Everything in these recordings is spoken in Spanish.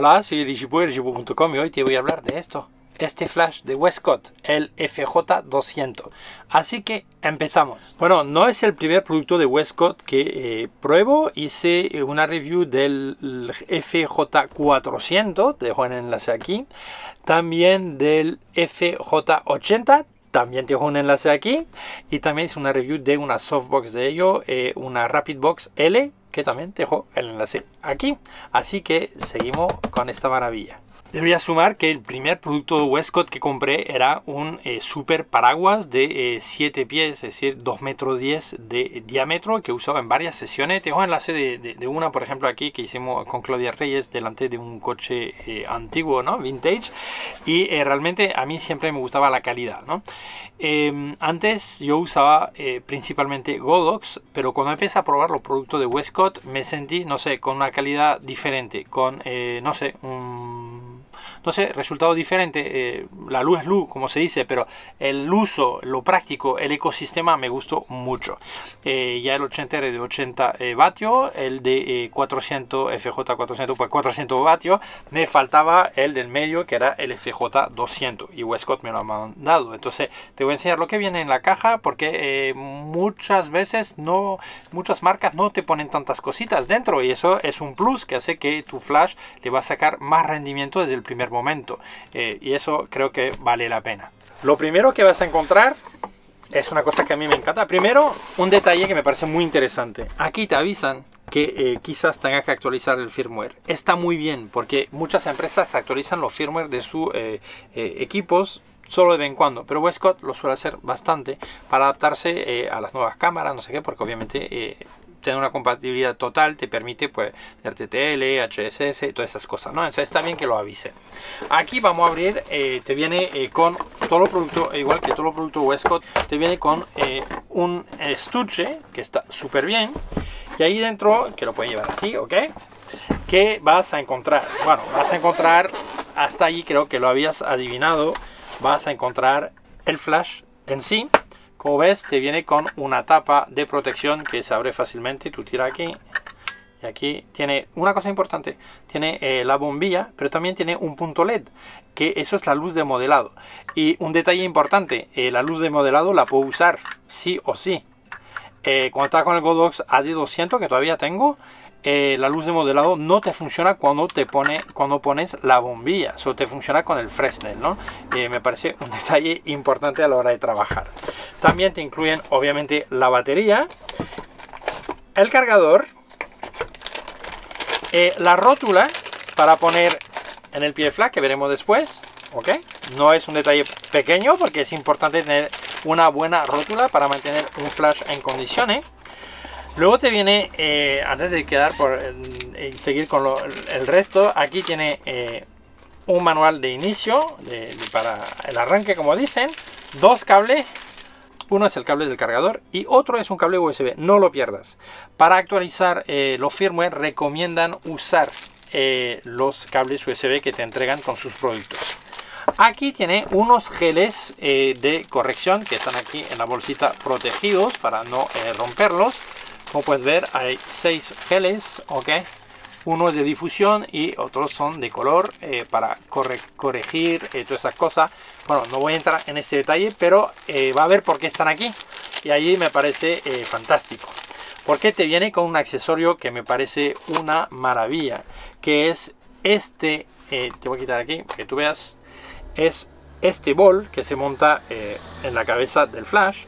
Hola, soy Eligibu, y hoy te voy a hablar de esto, este flash de Westcott, el FJ200. Así que empezamos. Bueno, no es el primer producto de Westcott que eh, pruebo. Hice eh, una review del FJ400, te dejo un enlace aquí. También del FJ80, también te dejo un enlace aquí. Y también hice una review de una softbox de ello, eh, una Rapidbox L también dejo el enlace aquí. Así que seguimos con esta maravilla. Debería sumar que el primer producto de Westcott que compré era un eh, super paraguas de eh, 7 pies, es decir, 2 metros 10 de diámetro que usaba en varias sesiones. Tengo enlace de, de, una, por ejemplo, aquí que hicimos con Claudia Reyes delante de un coche eh, antiguo, ¿no? Vintage. Y eh, realmente a mí siempre me gustaba la calidad, ¿no? Em, antes yo usaba eh, principalmente Godox, pero cuando empecé a probar los productos de Westcott me sentí, no sé, con una calidad diferente, con, eh, no sé, un sé resultado diferente, eh, la luz es luz, como se dice, pero el uso, lo práctico, el ecosistema me gustó mucho. Eh, ya el 80 era de 80 eh, vatios, el de 400 FJ 400, pues 400 vatios, me faltaba el del medio que era el FJ 200 y Westcott me lo ha mandado. Entonces, te voy a enseñar lo que viene en la caja porque muchas veces no, muchas marcas no te ponen tantas cositas dentro y eso es un plus que hace que tu flash le va a sacar más rendimiento desde el primer momento momento. Eh, y eso creo que vale la pena. Lo primero que vas a encontrar es una cosa que a mí me encanta. Primero, un detalle que me parece muy interesante. Aquí te avisan que eh, quizás tengas que actualizar el firmware. Está muy bien porque muchas empresas actualizan los firmware de sus eh, equipos solo de vez en cuando, pero Westcott lo suele hacer bastante para adaptarse a las nuevas cámaras, no sé qué, porque obviamente una compatibilidad total te permite pues RTTL, HSS, todas esas cosas, ¿no? Entonces está bien que lo avise. Aquí vamos a abrir, eh, te viene eh, con todo producto producto eh, igual que todo el producto Westcott, te viene con un estuche que está súper bien y ahí dentro, que lo puedes llevar así, ¿ok? ¿Qué vas a encontrar? Bueno, vas a encontrar, hasta ahí creo que lo habías adivinado, vas a encontrar el flash en sí como ves, te viene con una tapa de protección que se abre fácilmente. Tú tira aquí y aquí tiene una cosa importante, tiene eh, la bombilla, pero también tiene un punto LED, que eso es la luz de modelado. Y un detalle importante, eh, la luz de modelado la puedo usar sí o sí. Eh, cuando estaba con el Godox AD200, que todavía tengo, eh, la luz de modelado no te funciona cuando te pone cuando pones la bombilla, solo te funciona con el Fresnel, ¿no? Eh, me parece un detalle importante a la hora de trabajar. También te incluyen obviamente la batería, el cargador, eh, la rótula para poner en el pie flash que veremos después, ¿ok? No es un detalle pequeño porque es importante tener una buena rótula para mantener un flash en condiciones. Luego te viene, eh, antes de quedar por eh, eh, seguir con el resto, aquí tiene un manual de inicio para el arranque, como dicen, dos cables. Uno es el cable del cargador y otro es un cable USB, no lo pierdas. Para actualizar los firmware recomiendan usar los cables USB que te entregan con sus productos. Aquí tiene unos geles de corrección que están aquí en la bolsita protegidos para no romperlos como puedes ver hay seis geles, ¿ok? Uno es de difusión y otros son de color eh, para corregir eh, todas esas cosas. Bueno, no voy a entrar en este detalle, pero eh, va a ver por qué están aquí. Y ahí me parece fantástico. Porque te viene con un accesorio que me parece una maravilla. Que es este, te voy a quitar aquí que tú veas. Es este bol que se monta en la cabeza del flash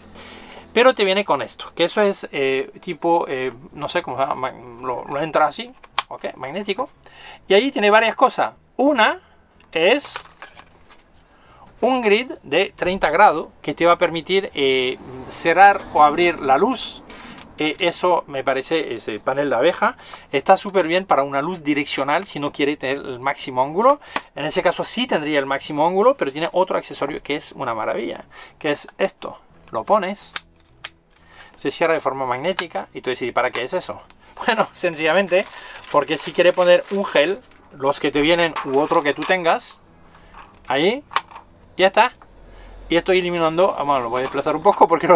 pero te viene con esto, que eso es eh, tipo, eh, no sé cómo se llama, lo, entra así, ok, magnético. Y ahí tiene varias cosas. Una es un grid de 30 grados que te va a permitir eh, cerrar o abrir la luz. eso me parece, ese panel de abeja, está súper bien para una luz direccional si no quiere tener el máximo ángulo. En ese caso sí tendría el máximo ángulo, pero tiene otro accesorio que es una maravilla, que es esto. Lo pones se cierra de forma magnética. Y tú decís, ¿para qué es eso? Bueno, sencillamente porque si quiere poner un gel, los que te vienen u otro que tú tengas, ahí, ya está y estoy eliminando, vamos, ah, lo voy a desplazar un poco porque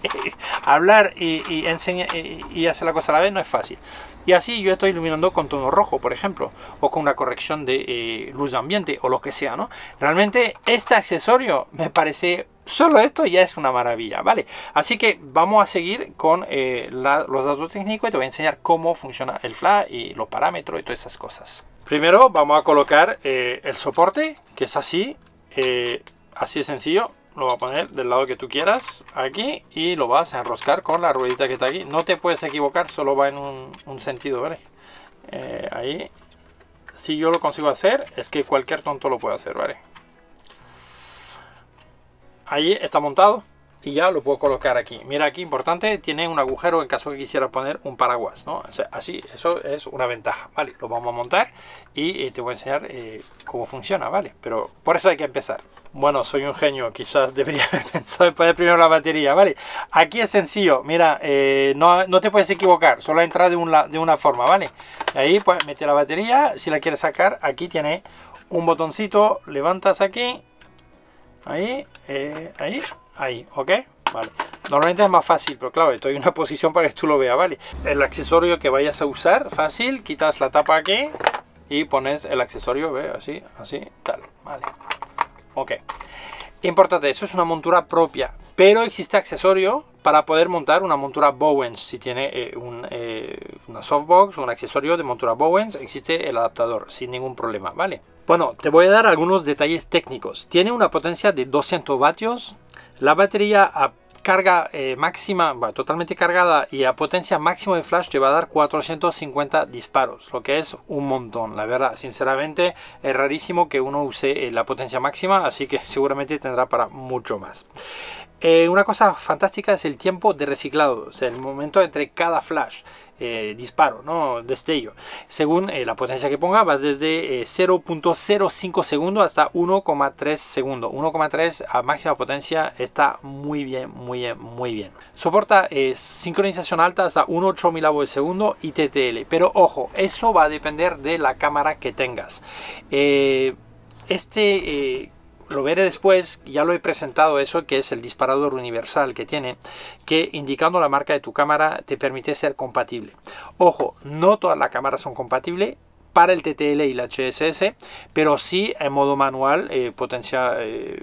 hablar y, enseñar y, hacer la cosa a la vez no es fácil. Y así yo estoy iluminando con tono rojo, por ejemplo, o con una corrección de eh, luz ambiente o lo que sea, ¿no? Realmente este accesorio me parece, solo esto ya es una maravilla, ¿vale? Así que vamos a seguir con eh, los datos técnicos y te voy a enseñar cómo funciona el flash y los parámetros y todas esas cosas. Primero vamos a colocar eh, el soporte, que es así así de sencillo lo va a poner del lado que tú quieras aquí y lo vas a enroscar con la ruedita que está aquí no te puedes equivocar solo va en un, sentido ¿vale? Eh, ahí si yo lo consigo hacer es que cualquier tonto lo puede hacer ¿vale? ahí está montado y ya lo puedo colocar aquí. Mira aquí, importante, tiene un agujero en caso que quisiera poner un paraguas, ¿no? O así, eso es una ventaja, ¿vale? Lo vamos a montar y eh, te voy a enseñar eh, cómo funciona, ¿vale? Pero por eso hay que empezar. Bueno, soy un genio, quizás debería haber pensado en poner primero la batería, ¿vale? Aquí es sencillo, mira, eh, no, te puedes equivocar, solo entra de, una, de una forma, ¿vale? Ahí, pues, mete la batería, si la quieres sacar, aquí tiene un botoncito, levantas aquí, ahí, ahí, ahí, ¿ok? Vale. Normalmente es más fácil, pero claro, estoy en una posición para que tú lo veas, ¿vale? El accesorio que vayas a usar, fácil, quitas la tapa aquí y pones el accesorio, veo Así, así, tal, ¿vale? Ok. Importante, eso es una montura propia, pero existe accesorio para poder montar una montura Bowens. Si tiene eh, eh, una softbox o un accesorio de montura Bowens, existe el adaptador sin ningún problema, ¿vale? Bueno, te voy a dar algunos detalles técnicos. Tiene una potencia de 200 vatios, la batería a carga eh, máxima, va totalmente cargada y a potencia máxima de flash te va a dar 450 disparos, lo que es un montón, la verdad. Sinceramente es rarísimo que uno use eh, la potencia máxima, así que seguramente tendrá para mucho más. Eh, una cosa fantástica es el tiempo de reciclado, o sea, el momento entre cada flash. Eh, disparo, ¿no? Destello. Según eh, la potencia que ponga, vas desde 0.05 eh, segundos hasta 1,3 segundos. 1,3 a máxima potencia está muy bien, muy bien, muy bien. Soporta sincronización alta hasta 1,8 milavo de segundo y TTL. Pero ojo, eso va a depender de la cámara que tengas. este lo veré después, ya lo he presentado eso, que es el disparador universal que tiene, que indicando la marca de tu cámara te permite ser compatible. Ojo, no todas las cámaras son compatibles, para el TTL y la HSS, pero sí en modo manual, eh, potencia eh,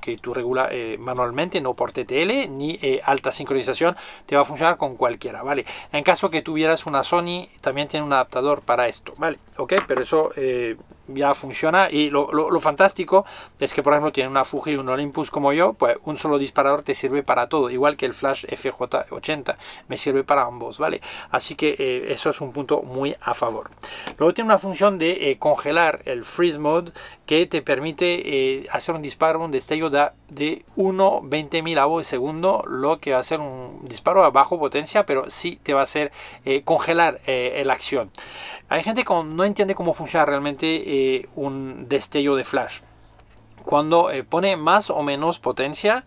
que tú regula eh, manualmente, no por TTL, ni alta sincronización, te va a funcionar con cualquiera, ¿vale? En caso que tuvieras una Sony, también tiene un adaptador para esto, ¿vale? Ok, pero eso ya funciona. Y lo, lo, fantástico es que, por ejemplo, tiene una Fuji y un Olympus como yo, pues un solo disparador te sirve para todo, igual que el Flash FJ80, me sirve para ambos, ¿vale? Así que eh, eso es un punto muy a favor. Luego tiene una función de eh, congelar el Freeze Mode que te permite eh, hacer un disparo, un destello de, de 1 20 de segundo, lo que va a ser un disparo a bajo potencia, pero sí te va a hacer eh, congelar eh, la acción. Hay gente que no entiende cómo funciona realmente un destello de flash. Cuando pone más o menos potencia,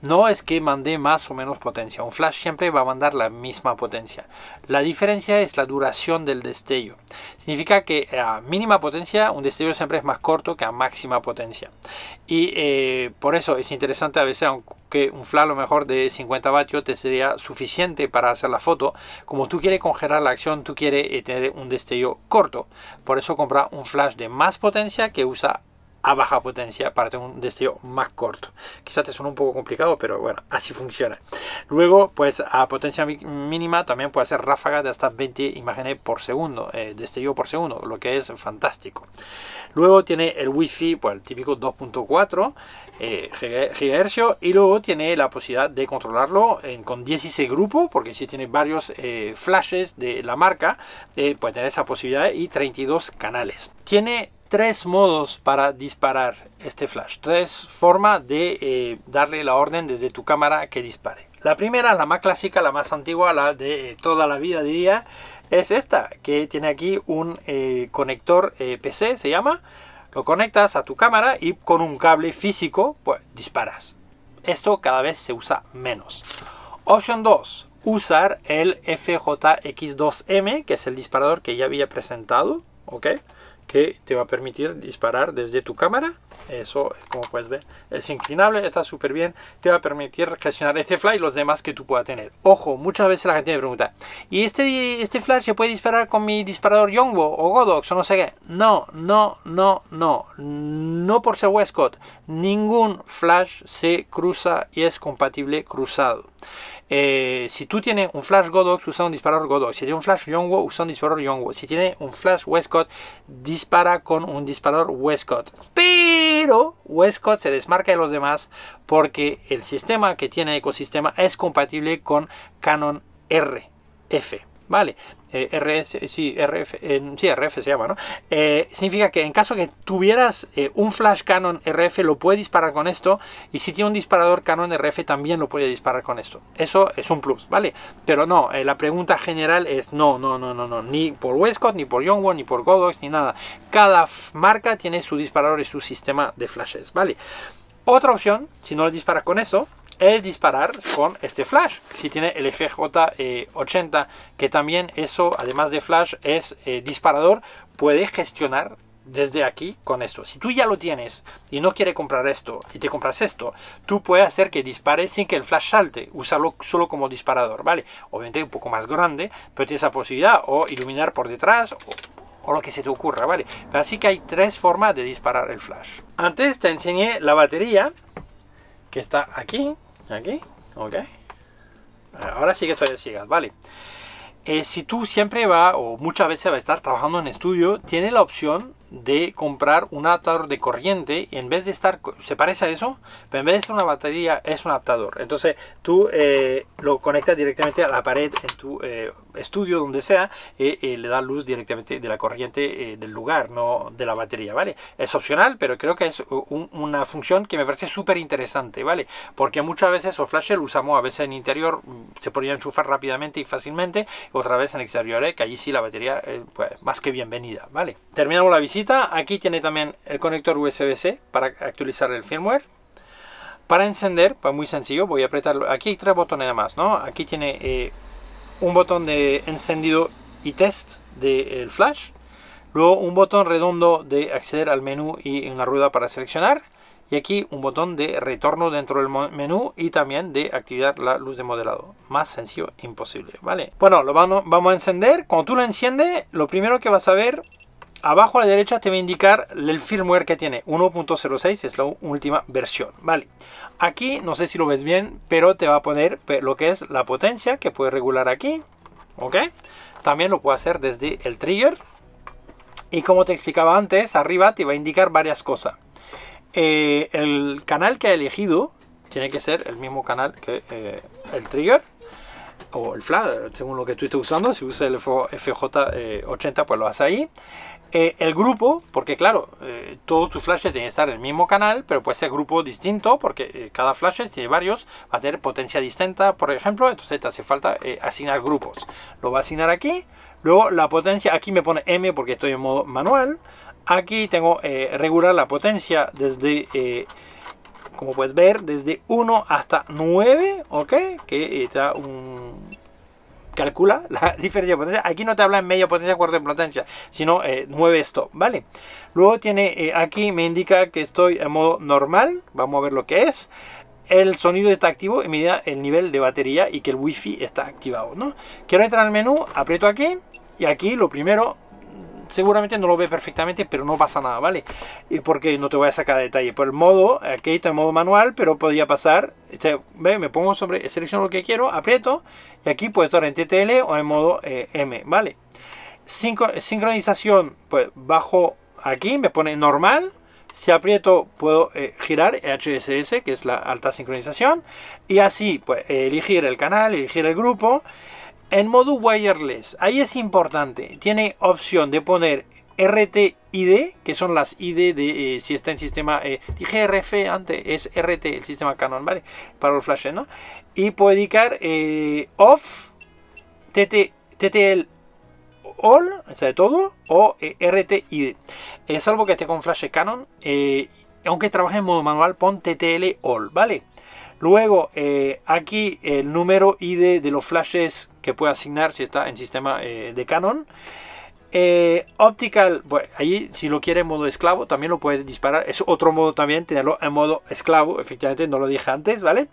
no es que mande más o menos potencia, un flash siempre va a mandar la misma potencia. La diferencia es la duración del destello. Significa que a mínima potencia un destello siempre es más corto que a máxima potencia. Y eh, por eso es interesante a veces, aunque un flash lo mejor de 50 vatios te sería suficiente para hacer la foto, como tú quieres congelar la acción, tú quieres eh, tener un destello corto. Por eso compra un flash de más potencia que usa a baja potencia para tener un destello más corto. Quizás te suene un poco complicado, pero bueno, así funciona. Luego, pues a potencia mínima también puede hacer ráfagas de hasta 20 imágenes por segundo, eh, destello por segundo, lo que es fantástico. Luego tiene el Wi-Fi, pues, el típico 2.4 eh, GHz, y luego tiene la posibilidad de controlarlo en, con 16 grupos, porque si tiene varios eh, flashes de la marca, eh, puede tener esa posibilidad y 32 canales. Tiene tres modos para disparar este flash, tres formas de eh, darle la orden desde tu cámara que dispare. La primera, la más clásica, la más antigua, la de eh, toda la vida diría, es esta, que tiene aquí un eh, conector PC, se llama, lo conectas a tu cámara y con un cable físico, pues disparas. Esto cada vez se usa menos. Opción 2, usar el FJX2M, que es el disparador que ya había presentado, ¿ok? que te va a permitir disparar desde tu cámara. Eso, como puedes ver, es inclinable, está súper bien. Te va a permitir gestionar este fly y los demás que tú puedas tener. Ojo, muchas veces la gente me pregunta, ¿y este, este flash se puede disparar con mi disparador Yongbo o Godox o no sé qué? No, no, no, no. No por ser Westcott. Ningún flash se cruza y es compatible cruzado. Eh, si tú tienes un flash Godox, usa un disparador Godox. Si tienes un flash Yongo, usa un disparador Yongwo. Si tienes un flash Westcott, dispara con un disparador Westcott. Pero Westcott se desmarca de los demás porque el sistema que tiene ecosistema es compatible con Canon RF. Vale, eh, RS, sí, RF, eh, sí, RF se llama, ¿no? Eh, significa que en caso que tuvieras un flash Canon RF, lo puede disparar con esto. Y si tiene un disparador Canon RF, también lo puede disparar con esto. Eso es un plus, ¿vale? Pero no, la pregunta general es no, no, no, no, no. Ni por Westcott, ni por Yongwon, ni por Godox, ni nada. Cada marca tiene su disparador y su sistema de flashes, ¿vale? Otra opción, si no lo disparas con eso, es disparar con este flash. Si tiene el FJ80, e que también eso, además de flash, es eh, disparador, puede gestionar desde aquí con esto. Si tú ya lo tienes y no quieres comprar esto y te compras esto, tú puedes hacer que dispare sin que el flash salte. Usarlo solo como disparador, ¿vale? Obviamente un poco más grande, pero tiene esa posibilidad o iluminar por detrás o, lo que se te ocurra, ¿vale? Así que hay tres formas de disparar el flash. Antes te enseñé la batería que está aquí, Aquí, ok. Eh, ahora sí que estoy de vale. Eh, si tú siempre va o muchas veces va a estar trabajando en estudio, tiene la opción de comprar un adaptador de corriente y en vez de estar, se parece a eso, pero en vez de ser una batería es un adaptador. Entonces tú eh, lo conectas directamente a la pared en tu estudio, donde sea, eh, eh, le da luz directamente de la corriente eh, del lugar, no de la batería, ¿vale? Es opcional, pero creo que es una función que me parece súper interesante, ¿vale? Porque muchas veces o flash lo usamos a veces en interior, mm, se podría enchufar rápidamente y fácilmente, otra vez en exterior, que allí sí la batería, pues más que bienvenida, ¿vale? Terminamos la visita, aquí tiene también el conector USB-C para actualizar el firmware. Para encender, para pues, muy sencillo, voy a apretar, aquí tres botones más, ¿no? Aquí tiene un botón de encendido y test del flash, luego un botón redondo de acceder al menú y una rueda para seleccionar, y aquí un botón de retorno dentro del menú y también de activar la luz de modelado. Más sencillo imposible, ¿vale? Bueno, lo vamos a encender. Cuando tú lo enciendes, lo primero que vas a ver abajo a la derecha te va a indicar el firmware que tiene 1.06 es la última versión vale aquí no sé si lo ves bien pero te va a poner lo que es la potencia que puedes regular aquí ok también lo puedo hacer desde el trigger y como te explicaba antes arriba te va a indicar varias cosas eh, el canal que ha elegido tiene que ser el mismo canal que eh, el trigger o el flash, según lo que tú estés usando, si usas el FJ80 eh, pues lo haces ahí. Eh, el grupo, porque claro, eh, todos tus flashes tienen que estar en el mismo canal, pero puede ser grupo distinto, porque cada flash tiene varios, va a tener potencia distinta, por ejemplo, entonces te hace falta asignar grupos. Lo va a asignar aquí, luego la potencia, aquí me pone M porque estoy en modo manual, aquí tengo regular la potencia desde como puedes ver, desde 1 hasta 9, ¿ok? Que está un... Calcula la diferencia de potencia. Aquí no te habla en media potencia, cuarta potencia, sino 9 eh, stop, ¿vale? Luego tiene, eh, aquí me indica que estoy en modo normal. Vamos a ver lo que es el sonido está activo y da el nivel de batería y que el wifi está activado, ¿no? Quiero entrar al menú, aprieto aquí y aquí lo primero seguramente no lo ve perfectamente, pero no pasa nada, ¿vale? Y porque no te voy a sacar detalle. Por el modo, aquí está en modo manual, pero podría pasar, me pongo sobre, selecciono lo que quiero, aprieto, y aquí puede estar en TTL o en modo eh, M, ¿vale? sincronización, pues bajo aquí, me pone normal, si aprieto puedo eh, girar HSS, que es la alta sincronización, y así pues elegir el canal, elegir el grupo, en modo wireless, ahí es importante, tiene opción de poner rt que son las ID de eh, si está en sistema, eh, dije RF antes, es RT, el sistema Canon, ¿vale? Para los flashes, ¿no? Y puede indicar eh, off, TTL all, o sea, de todo, o rt salvo que esté con flash Canon, aunque trabaje en modo manual, pon TTL all, ¿vale? vale Luego, eh, aquí el número ID de los flashes que puede asignar si está en sistema eh, de Canon. Eh, optical, ahí si lo quiere en modo esclavo también lo puede disparar. Es otro modo también tenerlo en modo esclavo. Efectivamente, no lo dije antes, ¿vale?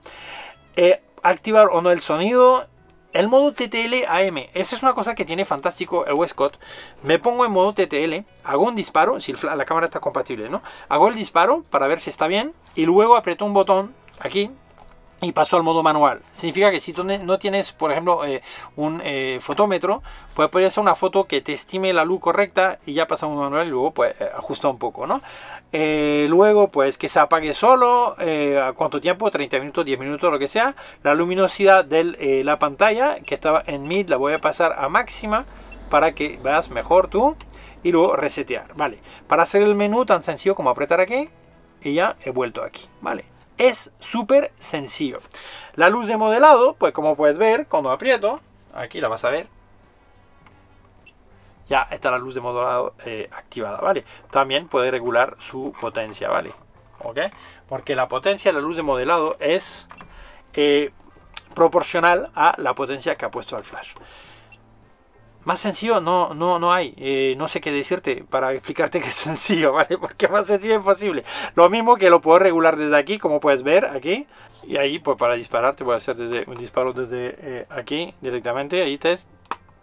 activar o no el sonido. El modo TTL AM, esa es una cosa que tiene fantástico el Westcott. Me pongo en modo TTL, hago un disparo, si la cámara está compatible, ¿no? Hago el disparo para ver si está bien y luego aprieto un botón aquí y pasó al modo manual. Significa que si tú no tienes, por ejemplo, eh, un eh, fotómetro, pues puedes hacer una foto que te estime la luz correcta y ya pasamos manual y luego pues eh, ajusta un poco, ¿no? luego, pues que se apague solo, ¿a cuánto tiempo? 30 minutos, 10 minutos, lo que sea. La luminosidad de la pantalla, que estaba en mid, la voy a pasar a máxima para que veas mejor tú. Y luego resetear, ¿vale? Para hacer el menú tan sencillo como apretar aquí y ya he vuelto aquí, ¿vale? Es súper sencillo. La luz de modelado, pues como puedes ver, cuando aprieto, aquí la vas a ver, ya está la luz de modelado eh, activada, ¿vale? También puede regular su potencia, ¿vale? ¿Ok? Porque la potencia de la luz de modelado es eh, proporcional a la potencia que ha puesto el flash. Más sencillo no, no, no hay. Eh, no sé qué decirte para explicarte que es sencillo, ¿vale? Porque más sencillo es imposible. Lo mismo que lo puedo regular desde aquí, como puedes ver aquí. Y ahí, pues para dispararte, voy a hacer un disparo desde eh, aquí directamente. Ahí te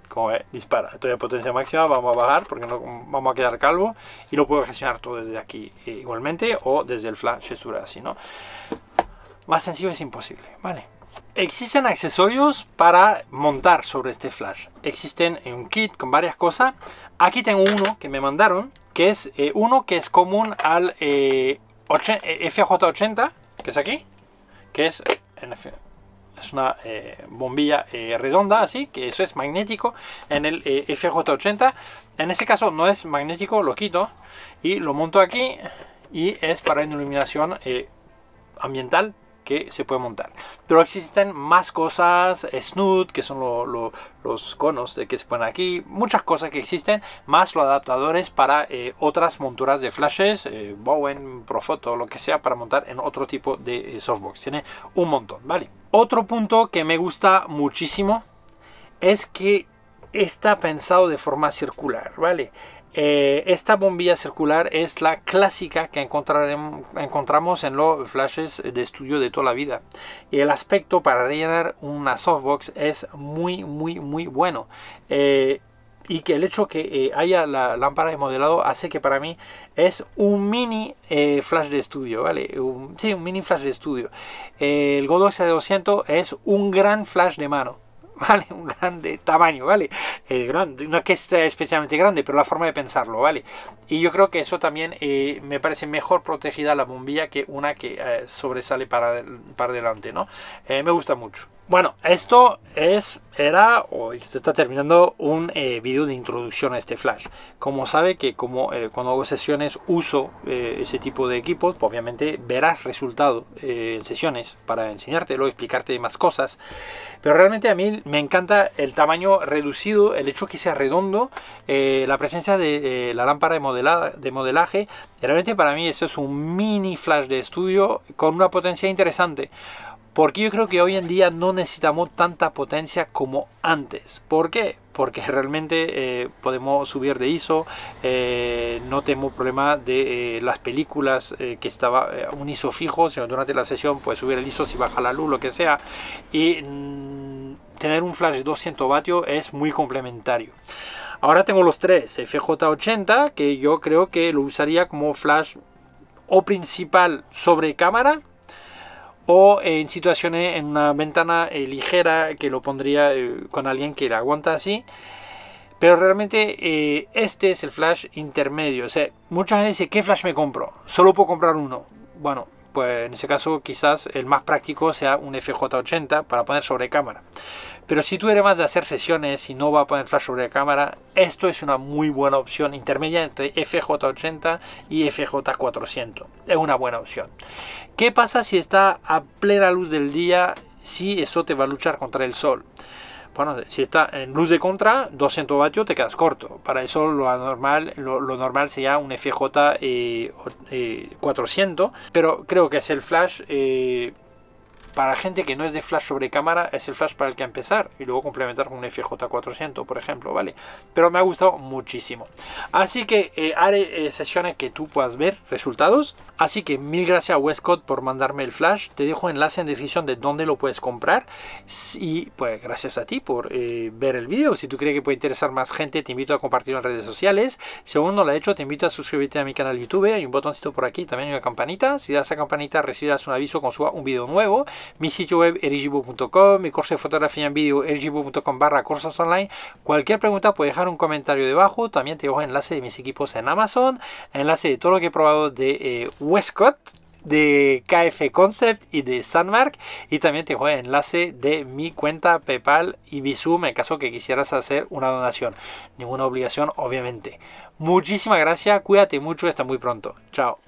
como ve, dispara. Estoy a potencia máxima, vamos a bajar porque no vamos a quedar calvo. Y lo puedo gestionar todo desde aquí eh, igualmente o desde el flash, es así, ¿no? Más sencillo es imposible, ¿vale? Existen accesorios para montar sobre este flash. Existen en un kit con varias cosas. Aquí tengo uno que me mandaron, que es eh, uno que es común al eh, eh, FJ80, que es aquí, que es, es una bombilla redonda así, que eso es magnético en el FJ80. En ese caso no es magnético, lo quito y lo monto aquí y es para iluminación ambiental que se puede montar. Pero existen más cosas, snoot, que son los conos de que se ponen aquí, muchas cosas que existen, más los adaptadores para eh, otras monturas de flashes, eh, Bowen, Profoto, lo que sea, para montar en otro tipo de eh, softbox. Tiene un montón, ¿vale? Otro punto que me gusta muchísimo es que está pensado de forma circular, ¿vale? Eh, esta bombilla circular es la clásica que encontramos en los flashes de estudio de toda la vida. el aspecto para rellenar una softbox es muy, muy, muy bueno. Eh, y que el hecho que eh, haya la lámpara de modelado hace que para mí es un mini flash de estudio, ¿vale? Un, sí, mini flash de estudio. el Godox 200 es un gran flash de mano. Un grande tamaño, ¿vale? Eh, grande, no es que sea especialmente grande, pero la forma de pensarlo, ¿vale? Y yo creo que eso también eh, me parece mejor protegida la bombilla que una que eh, sobresale para, para adelante, ¿no? me gusta mucho. Bueno, esto es, era, hoy se está terminando un eh, vídeo de introducción a este flash. Como sabe que como eh, cuando hago sesiones uso eh, ese tipo de equipos, pues, obviamente verás resultado en sesiones para enseñártelo, explicarte más cosas. Pero realmente a mí me encanta el tamaño reducido, el hecho que sea redondo, la presencia de la lámpara de, modelada, de modelaje. Realmente para mí eso es un mini flash de estudio con una potencia interesante. Porque yo creo que hoy en día no necesitamos tanta potencia como antes. ¿Por qué? Porque realmente eh, podemos subir de ISO, eh, no tengo problema de eh, las películas que estaba un ISO fijo, sino durante la sesión puedes subir el ISO si baja la luz, lo que sea. Y mm, tener un flash de 200 vatios es muy complementario. Ahora tengo los tres, FJ80, que yo creo que lo usaría como flash o principal sobre cámara o en situaciones en una ventana eh, ligera que lo pondría eh, con alguien que la aguanta así. Pero realmente eh, este es el flash intermedio. O sea, mucha gente dice, ¿qué flash me compro? Solo puedo comprar uno. Bueno, pues en ese caso quizás el más práctico sea un FJ80 para poner sobre cámara. Pero si tú eres más de hacer sesiones y no va a poner flash sobre la cámara, esto es una muy buena opción intermedia entre FJ80 y FJ400. Es una buena opción. ¿Qué pasa si está a plena luz del día? Si eso te va a luchar contra el sol. Bueno, si está en luz de contra, 200 vatios te quedas corto. Para eso lo normal, lo, normal sería un FJ 400, eh, eh, pero creo que es el flash. Eh, para gente que no es de flash sobre cámara, es el flash para el que empezar y luego complementar con un FJ400, por ejemplo, ¿vale? Pero me ha gustado muchísimo. Así que eh, haré eh, sesiones que tú puedas ver resultados. Así que mil gracias a Westcott por mandarme el flash. Te dejo enlace en descripción de dónde lo puedes comprar. Y pues gracias a ti por eh, ver el vídeo. Si tú crees que puede interesar más gente, te invito a compartirlo en redes sociales. Si aún no lo has hecho, te invito a suscribirte a mi canal YouTube. Hay un botoncito por aquí, también hay una campanita. Si das a campanita recibirás un aviso con suba un vídeo nuevo mi sitio web erigibu.com, mi curso de fotografía en vídeo erigibu.com barra cursos online. Cualquier pregunta puede dejar un comentario debajo, también te dejo enlace de mis equipos en Amazon, enlace de todo lo que he probado de eh, Westcott, de KF Concept y de Sandmark y también te dejo el enlace de mi cuenta PayPal y Bizum en caso que quisieras hacer una donación. Ninguna obligación, obviamente. Muchísimas gracias, cuídate mucho, hasta muy pronto. Chao.